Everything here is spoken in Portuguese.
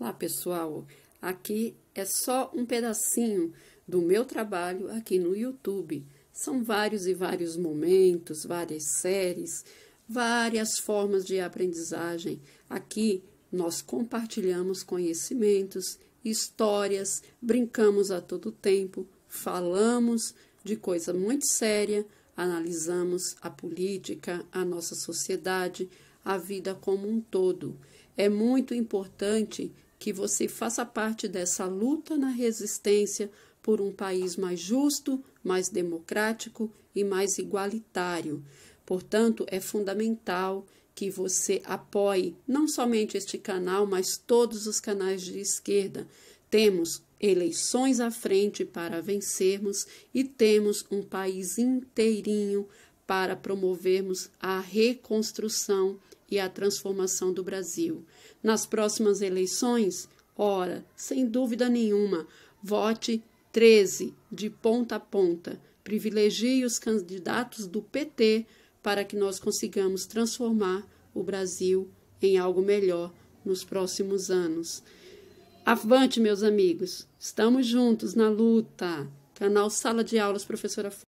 Olá, pessoal. Aqui é só um pedacinho do meu trabalho aqui no YouTube. São vários e vários momentos, várias séries, várias formas de aprendizagem. Aqui nós compartilhamos conhecimentos, histórias, brincamos a todo tempo, falamos de coisa muito séria, analisamos a política, a nossa sociedade, a vida como um todo. É muito importante que você faça parte dessa luta na resistência por um país mais justo, mais democrático e mais igualitário. Portanto, é fundamental que você apoie não somente este canal, mas todos os canais de esquerda. Temos eleições à frente para vencermos e temos um país inteirinho para promovermos a reconstrução e a transformação do Brasil. Nas próximas eleições, ora, sem dúvida nenhuma, vote 13 de ponta a ponta. Privilegie os candidatos do PT para que nós consigamos transformar o Brasil em algo melhor nos próximos anos. Avante, meus amigos! Estamos juntos na luta! Canal Sala de Aulas, professora